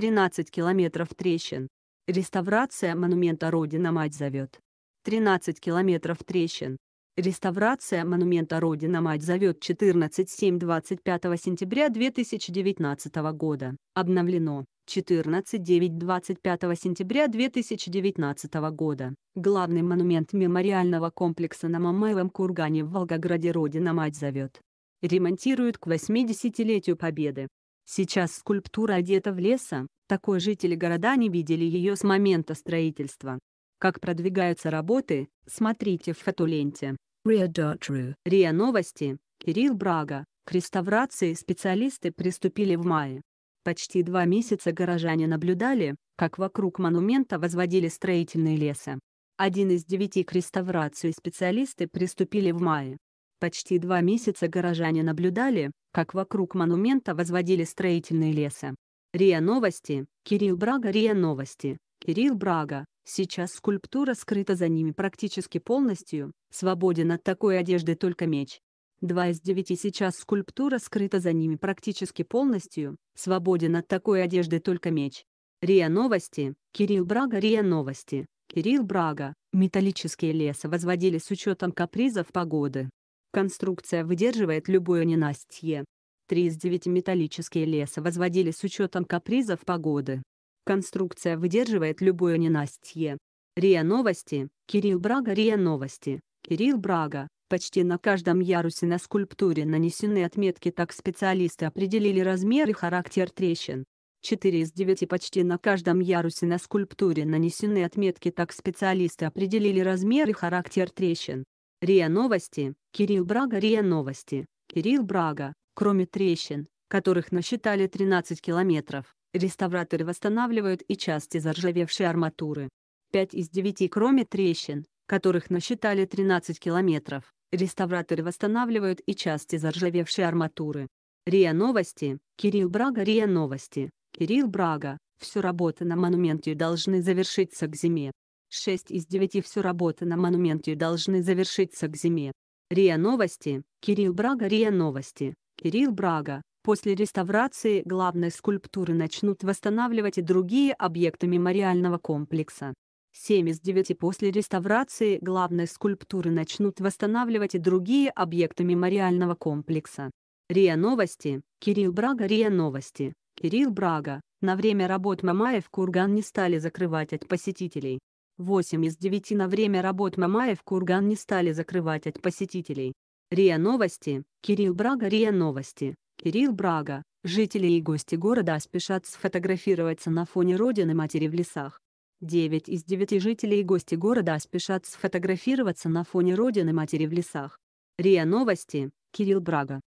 13 километров трещин. Реставрация монумента Родина Мать зовет. 13 километров трещин. Реставрация монумента Родина Мать зовет 14.7.25 сентября 2019 года. Обновлено. 14.9.25 сентября 2019 года. Главный монумент мемориального комплекса на Мамаевом кургане в Волгограде Родина Мать зовет. Ремонтируют к 80-летию Победы. Сейчас скульптура одета в леса, такой жители города не видели ее с момента строительства. Как продвигаются работы, смотрите в фотоленте. Риа.ру Риа Новости, Кирилл Брага, к реставрации специалисты приступили в мае. Почти два месяца горожане наблюдали, как вокруг монумента возводили строительные леса. Один из девяти к реставрации специалисты приступили в мае. Почти два месяца горожане наблюдали, как вокруг монумента возводили строительные леса. РИА Новости, Кирилл Брага РИА Новости, Кирилл Брага, сейчас скульптура скрыта за ними практически полностью, свободен от такой одежды только меч. Два из девяти сейчас скульптура скрыта за ними практически полностью, свободен от такой одежды только меч. РИА Новости, Кирилл Брага РИА Новости, Кирилл Брага, металлические леса возводили с учетом капризов погоды. Конструкция выдерживает любое ненастье. Три из девяти металлические леса возводили с учетом капризов погоды. Конструкция выдерживает любое ненастье. РИА Новости, Кирилл Брага РИА Новости, Кирилл Брага. Почти на каждом ярусе на скульптуре нанесены отметки так специалисты определили размер и характер трещин. 4 из 9 почти на каждом ярусе на скульптуре нанесены отметки так специалисты определили размер и характер трещин. РИА Новости, Кирилл Брага РИА Новости, Кирилл Брага, кроме трещин, которых насчитали 13 километров, реставраторы восстанавливают и части заржавевшей арматуры. 5 из 9 кроме трещин, которых насчитали 13 километров, реставраторы восстанавливают и части заржавевшей арматуры. РИА Новости, Кирилл Брага РИА Новости, Кирилл Брага, всю работу на монументе должны завершиться к зиме. Шесть из девяти все работы на монументе должны завершиться к зиме. РИА Новости, Кирилл Брага РИА Новости, Кирилл Брага. После реставрации главной скульптуры начнут восстанавливать и другие объекты мемориального комплекса. 7 из 9 после реставрации главной скульптуры начнут восстанавливать и другие объекты мемориального комплекса. РИА Новости, Кирилл Брага РИА Новости, Кирилл Брага, на время работ Мамаев курган не стали закрывать от посетителей. 8 из 9 на время работ Мамаев курган не стали закрывать от посетителей. РИА Новости, Кирилл Брага РИА Новости, Кирилл Брага, жители и гости города спешат сфотографироваться на фоне родины матери в лесах. 9 из 9 жителей и гости города спешат сфотографироваться на фоне родины матери в лесах. РИА Новости, Кирилл Брага.